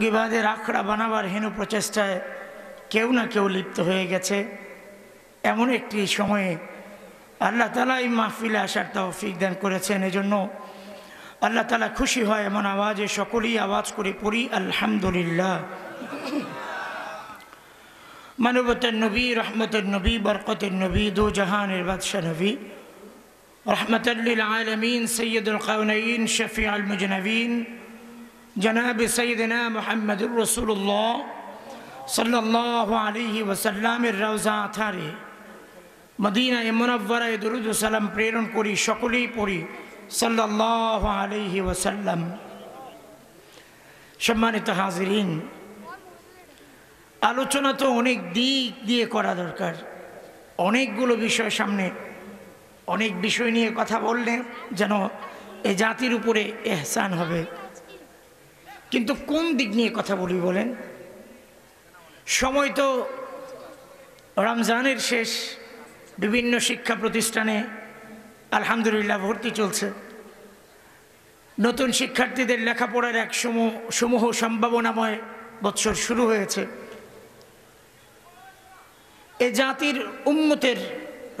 জঙ্গিবাদের আখড়া বানাবার হেন প্রচেষ্টায় কেউ না কেউ লিপ্ত হয়ে গেছে এমন একটি সময়ে আল্লাহ তালা এই মাহফিলে আসার তৌফিক দান করেছেন এজন্য আল্লাহ তালা খুশি হয় এমন আওয়াজে সকলেই আওয়াজ করে পড়ি আলহামদুলিল্লাহ মানবতের নবী রহমতের নবী বরকতের নবী দু জাহানের বাদশাহ নবী রহমতুল্লিল আলমিন সৈয়দুল কাউনঈন শফি আল জনাব সঈদিনা মোহাম্মদুর রসুল্লাহ সাল্লাহ আলহি ওসাল্লামের রওজা আথারে মদিনা মনব্বরায় দরুদ সালাম প্রেরণ করি সকলেই পড়ি সাল্লাহ আলহি ওসাল্লাম সম্মানিত হাজিরিন আলোচনা তো অনেক দিক দিয়ে করা দরকার অনেকগুলো বিষয় সামনে অনেক বিষয় নিয়ে কথা বললে যেন এ জাতির উপরে এহসান হবে কিন্তু কোন দিক নিয়ে কথা বলি বলেন সময় তো রমজানের শেষ বিভিন্ন শিক্ষা প্রতিষ্ঠানে আলহামদুলিল্লাহ ভর্তি চলছে নতুন শিক্ষার্থীদের লেখাপড়ার এক সমূহ সমূহ সম্ভাবনাময় বৎসর শুরু হয়েছে এ জাতির উন্মতের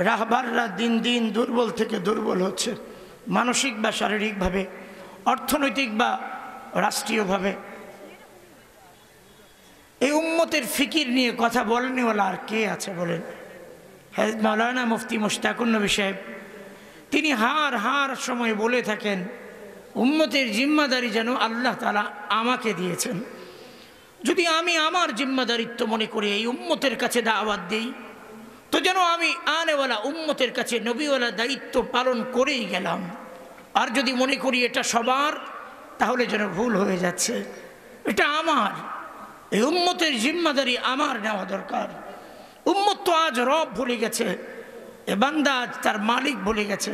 রাহবাররা দিন দিন দুর্বল থেকে দুর্বল হচ্ছে মানসিক বা শারীরিকভাবে অর্থনৈতিক বা রাষ্ট্রীয়ভাবে এই উম্মতের ফিকির নিয়ে কথা বলে আর কে আছে বলেন মৌলানা মুফতি মুশতাকুন্নবী সাহেব তিনি হার হার সময় বলে থাকেন উম্মতের জিম্মাদারি যেন আল্লাহ তালা আমাকে দিয়েছেন যদি আমি আমার জিম্মাদারিত্ব মনে করি এই উম্মতের কাছে দাওয়াত দিই তো যেন আমি আনেওয়ালা উম্মতের কাছে নবীওয়ালা দায়িত্ব পালন করেই গেলাম আর যদি মনে করি এটা সবার তাহলে যেন ভুল হয়ে যাচ্ছে এটা আমার এই উম্মতের জিম্মাদারি আমার নেওয়া দরকার উম্মত তো আজ রব ভুলে গেছে এ বান্দা আজ তার মালিক ভুলে গেছে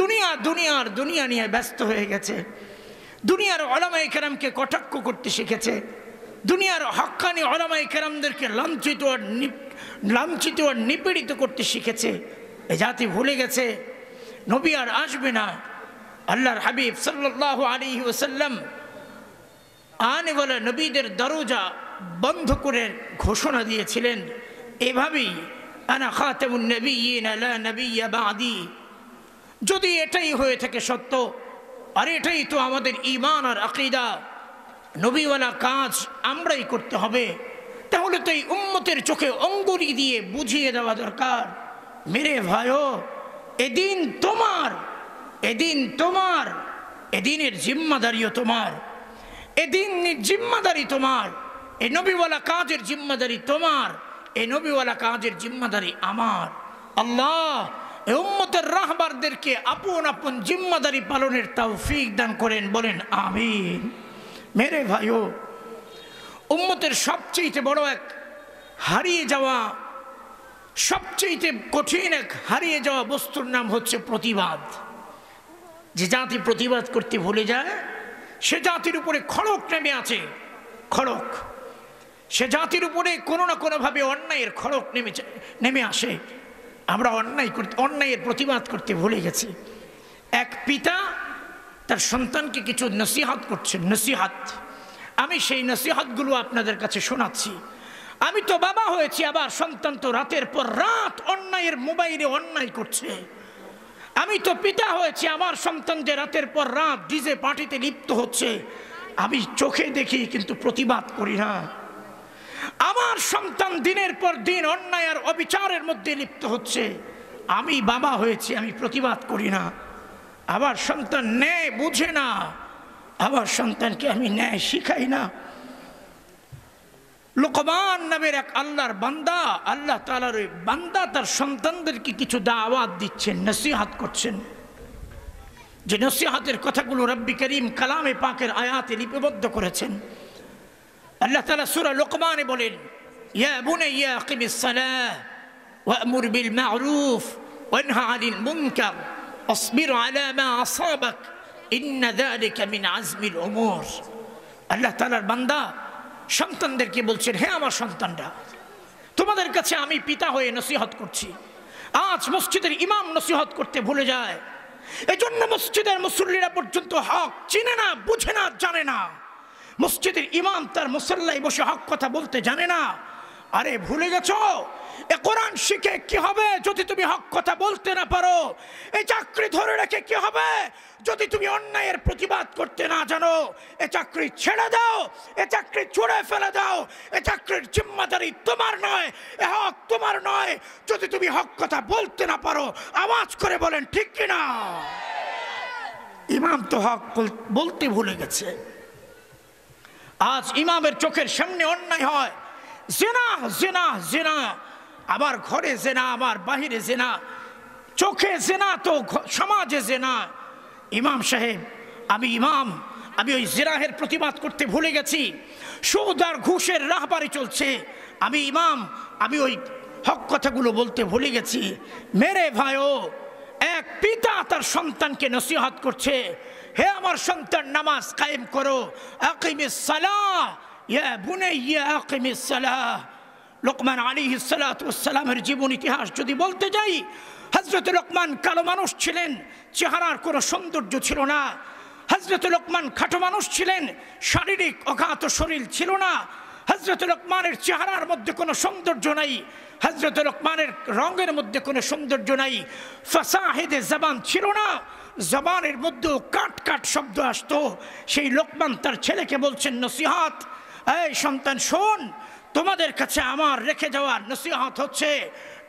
দুনিয়া দুনিয়ার দুনিয়া নিয়ে ব্যস্ত হয়ে গেছে দুনিয়ার অলামাই কেরামকে কটাক্ষ করতে শিখেছে দুনিয়ার হক্কানি অলামাই কেরামদেরকে লাঞ্ছিত আর লাঞ্ছিত আর নিপীড়িত করতে শিখেছে এ জাতি ভুলে গেছে নবী আর আসবে না আল্লাহর হাবিব সাল্লাহ আলী ওসাল্লাম আনেওয়ালা নবীদের দরজা বন্ধ করে ঘোষণা দিয়েছিলেন এভাবেই আনা খাতেমুন নবী আলা নবীয়া বাদি যদি এটাই হয়ে থাকে সত্য আর এটাই তো আমাদের ইমান আর আকিদা নবীওয়ালা কাজ আমরাই করতে হবে তাহলে তো এই উম্মতের চোখে অঙ্গুরি দিয়ে বুঝিয়ে দেওয়া দরকার মেরে ভাইও এদিন তোমার এদিন তোমার এদিনের জিম্মাদারিও তোমার এদিন জিম্মাদারি তোমার এ নবীওয়ালা কাজের জিম্মাদারি তোমার এ নবীওয়ালা কাজের জিম্মাদারি আমার আল্লাহ এ উম্মতের রাহবারদেরকে আপন আপন জিম্মাদারি পালনের তাও ফিক দান করেন বলেন আমিন মেরে ভাইও উম্মতের সবচেয়েতে বড় এক হারিয়ে যাওয়া সবচেয়ে কঠিন এক হারিয়ে যাওয়া বস্তুর নাম হচ্ছে প্রতিবাদ যে জাতি প্রতিবাদ করতে ভুলে যায় সে জাতির উপরে খড়ক নেমে আছে খড়ক সে জাতির উপরে কোনো না কোনোভাবে অন্যায়ের খড়ক নেমে নেমে আসে আমরা অন্যায় করতে অন্যায়ের প্রতিবাদ করতে ভুলে গেছি এক পিতা তার সন্তানকে কিছু নসিহাত করছেন নসিহাত আমি সেই নসিহাতগুলো আপনাদের কাছে শোনাচ্ছি আমি তো বাবা হয়েছি আবার সন্তান তো রাতের পর রাত অন্যায়ের মোবাইলে অন্যায় করছে আমি তো পিতা হয়েছি আমার সন্তান যে রাতের পর রাত ডিজে পার্টিতে লিপ্ত হচ্ছে আমি চোখে দেখি কিন্তু প্রতিবাদ করি না আমার সন্তান দিনের পর দিন অন্যায় আর অবিচারের মধ্যে লিপ্ত হচ্ছে আমি বাবা হয়েছি আমি প্রতিবাদ করি না আমার সন্তান ন্যায় বুঝে না আমার সন্তানকে আমি ন্যায় শিখাই না লোকমান নামের এক আল্লাহর বান্দা আল্লাহ তালার ওই বান্দা তার সন্তানদেরকে কিছু দাওয়াত দিচ্ছেন নসিহাত করছেন যে নসিহাতের কথাগুলো রব্বি করিম কালামে পাকের আয়াতে লিপিবদ্ধ করেছেন আল্লাহ তালা সুরা লোকমানে বলেন ইয়া বুনে ইয়া কিমিস সালাহ وأمر بالمعروف وانهى عن المنكر واصبر على ما أصابك إن ذلك من عزم الأمور الله تعالى البنداء সন্তানদেরকে বলছেন হ্যাঁ আমার সন্তানরা তোমাদের কাছে আমি পিতা হয়ে নসিহত করছি আজ মসজিদের ইমাম নসিহত করতে ভুলে যায় এজন্য মসজিদের মুসল্লিরা পর্যন্ত হক চিনে না বুঝে না জানে না মসজিদের ইমাম তার মুসল্লাই বসে হক কথা বলতে জানে না আরে ভুলে গেছো এ কোরআন শিখে কি হবে যদি তুমি হক কথা বলতে না পারো এই চাকরি ধরে রেখে কি হবে যদি তুমি অন্যায়ের প্রতিবাদ করতে না জানো এ চাকরি ছেড়ে দাও এ চাকরি ছুড়ে ফেলে দাও এ চাকরির জিম্মাদারি তোমার নয় এ হক তোমার নয় যদি তুমি হক কথা বলতে না পারো আওয়াজ করে বলেন ঠিক কিনা ইমাম তো হক বলতে ভুলে গেছে আজ ইমামের চোখের সামনে অন্যায় হয় জেনা জেনা জেনা আবার ঘরে জেনা আবার বাহিরে জেনা চোখে জেনা তো সমাজে জেনা ইমাম সাহেব আমি ইমাম আমি ওই জেরাহের প্রতিবাদ করতে ভুলে গেছি সৌদ আর ঘুষের রাহবারি চলছে আমি ইমাম আমি ওই হক কথাগুলো বলতে ভুলে গেছি মেরে ভাই ও এক পিতা তার সন্তানকে নসিহাত করছে হে আমার সন্তান নামাজ কায়েম করো আকিমে সালা ইয়া বুনে ইয়া আকিমিসালাহ লোকমান আলী সালাতামের জীবন ইতিহাস যদি বলতে যাই হজরত লোকমান কালো মানুষ ছিলেন চেহারার কোনো সৌন্দর্য ছিল না হজরত লোকমান খাটো মানুষ ছিলেন শারীরিক অঘাত শরীর ছিল না হজরত লোকমানের চেহারার মধ্যে কোনো সৌন্দর্য নাই হজরত লোকমানের রঙের মধ্যে কোনো সৌন্দর্য নাই ফাসাহেদে জবান ছিল না জবানের মধ্যেও কাট কাট শব্দ আসতো সেই লোকমান তার ছেলেকে বলছেন নসিহাত এই সন্তান শোন তোমাদের কাছে আমার রেখে যাওয়ার নসিহত হচ্ছে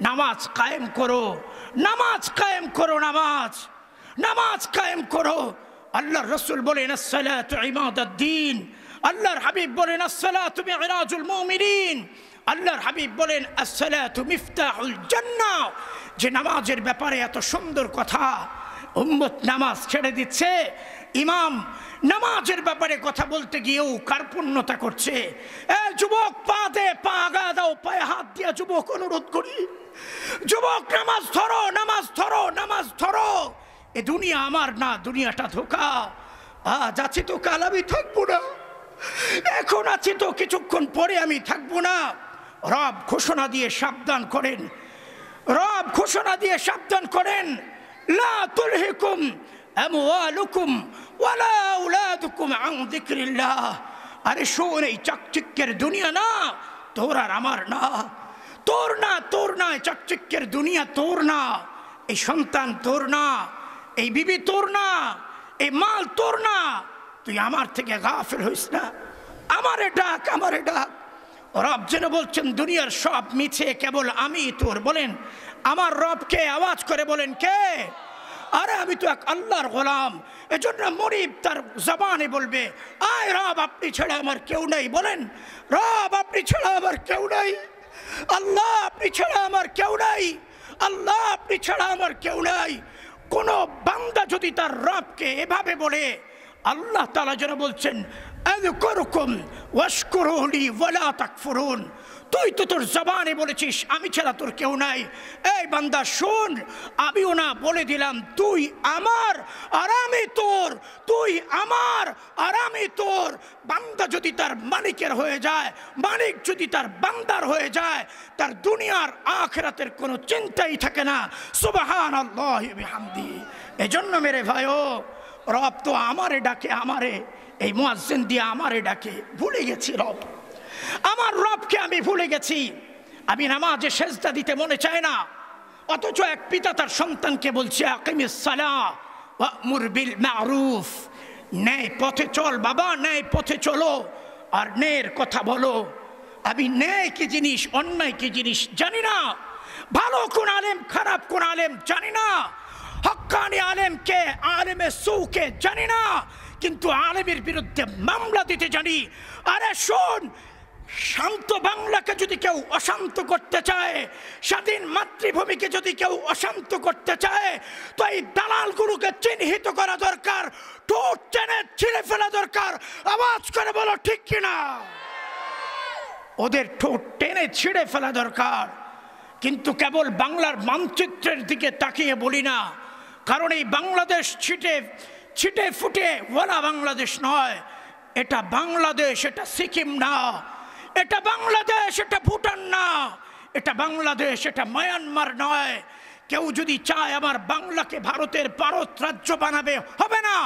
নামাজ কায়েম করো নামাজ কায়েম করো নামাজ নামাজ কায়েম করো আল্লাহ রসুল বলেন দিন আল্লাহর হাবিব বলেন তুমি এরাজুল মমিন আল্লাহর হাবিব বলেন আসসালাতু মিফতাহুল জান্নাহ যে নামাজের ব্যাপারে এত সুন্দর কথা উম্মত নামাজ ছেড়ে দিচ্ছে ইমাম নামাজের ব্যাপারে কথা বলতে গিয়েও কার্পণ্যতা করছে এ যুবক পা দে পা আগা দাও পায়ে হাত দিয়া যুবক অনুরোধ করি যুবক নামাজ ধরো নামাজ ধরো নামাজ ধরো এ দুনিয়া আমার না দুনিয়াটা ধোকা আজ আছি তো কাল আমি থাকবো না এখন আছি তো কিছুক্ষণ পরে আমি থাকবো না রব ঘোষণা দিয়ে সাবধান করেন রব ঘোষণা দিয়ে সাবধান করেন لا تلهكم أموالكم ولا أولادكم عن ذكر الله আরে শোন এই চাকচিক্যের দুনিয়া না তোর আর আমার না তোর না তোর না চাকচিক্যের দুনিয়া তোর না এই সন্তান তোর না এই বিবি তোর না এই মাল তোর না তুই আমার থেকে গাফেল হইস না আমারে ডাক আমারে ডাক রব যেন বলছেন দুনিয়ার সব মিছে কেবল আমি তোর বলেন আমার রবকে আওয়াজ করে বলেন কে আরে আমি তো এক আল্লাহর গোলাম এজন্য মরিব তার জবানে বলবে আয় রব আপনি ছেড়ে আমার কেউ নেই বলেন রব আপনি ছাড়া আমার কেউ নেই আল্লাহ আপনি ছেড়ে আমার কেউ নাই আল্লাহ আপনি ছাড়া আমার কেউ নাই কোনো বান্দা যদি তার রবকে এভাবে বলে আল্লাহ তালা যেন বলছেন আযকুরুকুম ওয়াশকুরুলি ওয়ালা তাকফুরুন তুই তো তোর জবানে বলেছিস আমি ছাড়া তোর কেউ নাই এই বান্দা শোন আমিও না বলে দিলাম তুই আমার আর আমি তোর তুই আমার আর আমি তোর বান্দা যদি তার মালিকের হয়ে যায় মালিক যদি তার বান্দার হয়ে যায় তার দুনিয়ার আখেরাতের কোনো চিন্তাই থাকে না সুবাহান আল্লাহ হামদি এজন্য মেরে ভাইও রব তো আমারে ডাকে আমারে এই মোয়াজ্জেন দিয়ে আমারে ডাকে ভুলে গেছি রব আমার রবকে আমি ভুলে গেছি আমি নামাজে সেজদা দিতে মনে চায় না অথচ এক পিতা তার সন্তানকে বলছে মুরবিল মারুফ ন্যায় পথে চল বাবা ন্যায় পথে চলো আর ন্যায়ের কথা বলো আমি ন্যায় কি জিনিস অন্যায় কি জিনিস জানি না ভালো কোন আলেম খারাপ কোন আলেম জানি না হকানি আলেমকে আলেমে সুকে জানি না কিন্তু আলেমের বিরুদ্ধে মামলা দিতে জানি আরে শোন শান্ত বাংলাকে যদি কেউ অশান্ত করতে চায় স্বাধীন মাতৃভূমিকে যদি কেউ অশান্ত করতে চায় তো এই দালালগুলোকে চিহ্নিত করা দরকার ঠোঁট টেনে ছিঁড়ে ফেলা দরকার আওয়াজ করে বলো ঠিক কিনা ওদের ঠোঁট টেনে ছিঁড়ে ফেলা দরকার কিন্তু কেবল বাংলার মানচিত্রের দিকে তাকিয়ে বলি না কারণ এই বাংলাদেশ ছিটে ছিটে ফুটে ওলা বাংলাদেশ নয় এটা বাংলাদেশ এটা সিকিম না এটা বাংলাদেশ এটা ভুটান না এটা বাংলাদেশ এটা মায়ানমার নয় কেউ যদি চায় আমার বাংলাকে ভারতের পারত রাজ্য বানাবে হবে না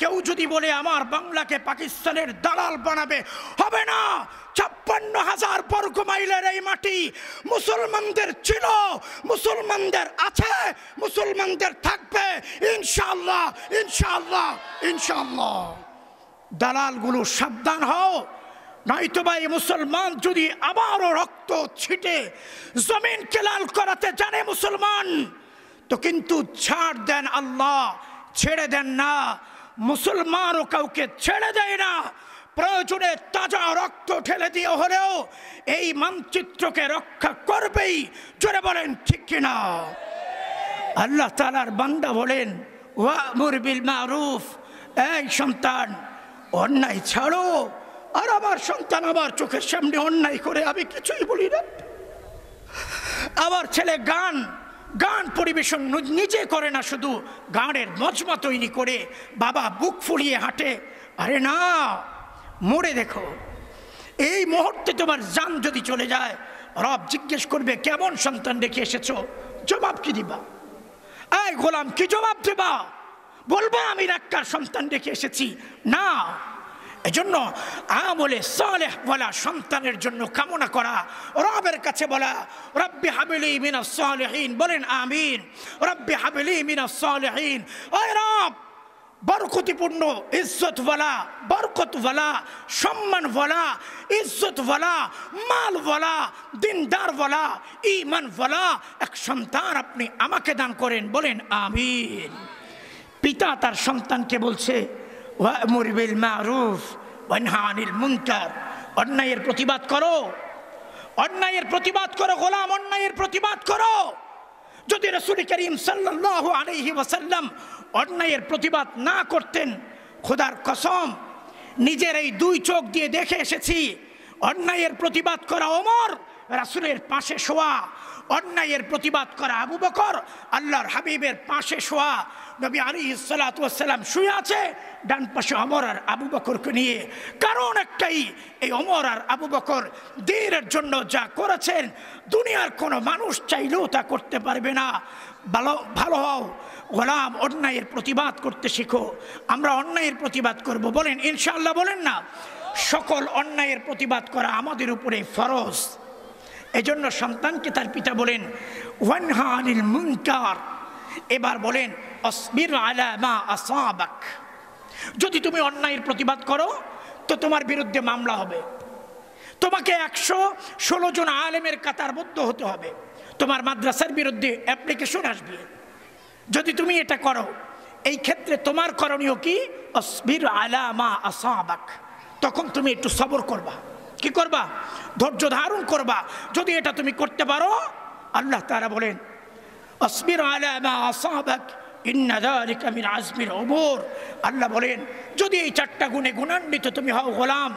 কেউ যদি বলে আমার বাংলাকে পাকিস্তানের দালাল বানাবে হবে না ছাপ্পান্ন হাজার বর্গ মাইলের এই মাটি মুসলমানদের ছিল মুসলমানদের আছে মুসলমানদের থাকবে ইনশাল্লাহ ইনশাল্লাহ ইনশাল্লাহ দালালগুলো সাবধান হও নয়তো ভাই মুসলমান যদি আবারও রক্ত ছিটে জমিনকে লাল করাতে জানে মুসলমান তো কিন্তু ছাড় দেন আল্লাহ ছেড়ে দেন না মুসলমানও কাউকে ছেড়ে দেয় না প্রয়োজনে তাজা রক্ত ঠেলে দিয়ে হলেও এই মানচিত্রকে রক্ষা করবেই জোরে বলেন ঠিক কিনা আল্লাহ তালার বান্দা বলেন ওয়ামুর বিল মারুফ এই সন্তান অন্যায় ছাড়ো আর আমার সন্তান আমার চোখের সামনে অন্যায় করে আমি কিছুই বলি না আমার ছেলে গান গান পরিবেশন নিজে করে না শুধু গানের মজমা তৈরি করে বাবা বুক ফুলিয়ে হাঁটে আরে না মরে দেখো এই মুহূর্তে তোমার যান যদি চলে যায় রব জিজ্ঞেস করবে কেমন সন্তান রেখে এসেছো জবাব কি দিবা আয় গোলাম কি জবাব দেবা বলবা আমি রাক্কার সন্তান রেখে এসেছি না এজন্য আমলে সালেহ বলা সন্তানের জন্য কামনা করা রবের কাছে বলা রব্বি হাবিলি মিনা সালেহীন বলেন আমিন রব্বি হাবিলি মিনা সালেহীন ওই রব বরকতিপূর্ণ ইজ্জতওয়ালা বরকতওয়ালা সম্মানওয়ালা ইজ্জতওয়ালা মালওয়ালা দিনদারওয়ালা ইমানওয়ালা এক সন্তান আপনি আমাকে দান করেন বলেন আমিন পিতা তার সন্তানকে বলছে ওয়ামুর বিল মারুফ ওয়ানহা মুনকার অন্যায়ের প্রতিবাদ করো অন্যায়ের প্রতিবাদ করো গোলাম অন্যায়ের প্রতিবাদ করো যদি রসুল করিম সাল্লাহ আলহি ওয়াসাল্লাম অন্যায়ের প্রতিবাদ না করতেন খোদার কসম নিজের এই দুই চোখ দিয়ে দেখে এসেছি অন্যায়ের প্রতিবাদ করা অমর রাসুলের পাশে শোয়া অন্যায়ের প্রতিবাদ করা আবু বকর আল্লাহর হাবিবের পাশে শোয়া নবী আলী ইসালাতাম শুয়ে আছে ডান পাশে অমর আর আবু বকরকে নিয়ে কারণ একটাই এই অমর আর আবু বকর দিনের জন্য যা করেছেন দুনিয়ার কোনো মানুষ চাইলেও তা করতে পারবে না ভালো ভালো হও গোলাম অন্যায়ের প্রতিবাদ করতে শিখো আমরা অন্যায়ের প্রতিবাদ করব বলেন ইনশাল্লাহ বলেন না সকল অন্যায়ের প্রতিবাদ করা আমাদের উপরে ফরজ এজন্য সন্তানকে তার পিতা বলেন ওয়ানহানিল মুনকার এবার বলেন অসবির আলা মা আসাবাক যদি তুমি অন্যায়ের প্রতিবাদ করো তো তোমার বিরুদ্ধে মামলা হবে তোমাকে একশো ষোলো জন আলেমের কাতারবদ্ধ হতে হবে তোমার মাদ্রাসার বিরুদ্ধে অ্যাপ্লিকেশন আসবে যদি তুমি এটা করো এই ক্ষেত্রে তোমার করণীয় কি অসবির আলা মা আসাবাক তখন তুমি একটু সবর করবা কি করবা ধৈর্য ধারণ করবা যদি এটা তুমি করতে পারো আল্লাহ তারা বলেন আল্লাহ বলেন যদি এই চারটা গুণে গুণান্বিত তুমি হও গোলাম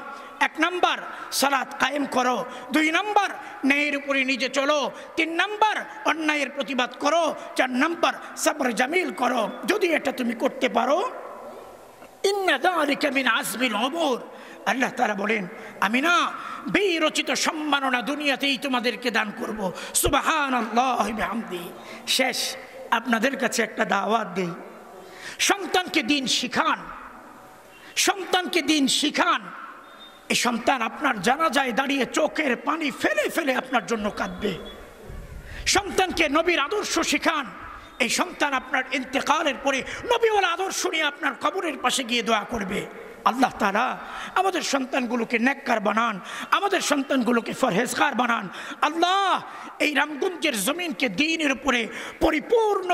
এক নাম্বার সালাত কায়েম করো দুই নাম্বার ন্যায়ের উপরে নিজে চলো তিন নাম্বার অন্যায়ের প্রতিবাদ করো চার নাম্বার সাবর জামিল করো যদি এটা তুমি করতে পারো আল্লাহ তারা বলেন আমি না বেরচিত সম্মাননা দুনিয়াতেই তোমাদেরকে দান করবো সুবাহান শেষ আপনাদের কাছে একটা দাওয়াত দেই সন্তানকে দিন শিখান সন্তানকে দিন শিখান এই সন্তান আপনার জানাজায় দাঁড়িয়ে চোখের পানি ফেলে ফেলে আপনার জন্য কাঁদবে সন্তানকে নবীর আদর্শ শিখান এই সন্তান আপনার ইন্তেকালের পরে নবীওয়ালা আদর্শ নিয়ে আপনার কবরের পাশে গিয়ে দোয়া করবে আল্লাহ তারা আমাদের সন্তানগুলোকে নেককার বানান আমাদের সন্তানগুলোকে ফরহেজগার বানান আল্লাহ এই রামগঞ্জের জমিনকে দিনের উপরে পরিপূর্ণ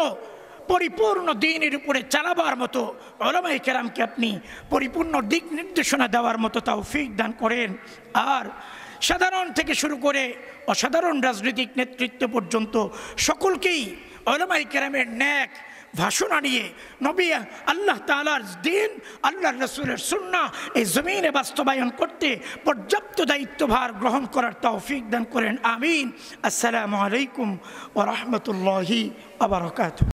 পরিপূর্ণ দিনের উপরে চালাবার মতো অলমাই কেরামকে আপনি পরিপূর্ণ দিক নির্দেশনা দেওয়ার মতো তাও ফিক দান করেন আর সাধারণ থেকে শুরু করে অসাধারণ রাজনৈতিক নেতৃত্ব পর্যন্ত সকলকেই ওলামাই কেরামের ন্যাক ভাষণা নিয়ে নবী আল্লাহ তালার দিন আল্লাহ রসুলের সুন্ন এই জমিনে বাস্তবায়ন করতে পর্যাপ্ত দায়িত্বভার গ্রহণ করার তৌফিক দান করেন আমিন আসসালামু আলাইকুম ও রহমতুল্লাহি আবরকাত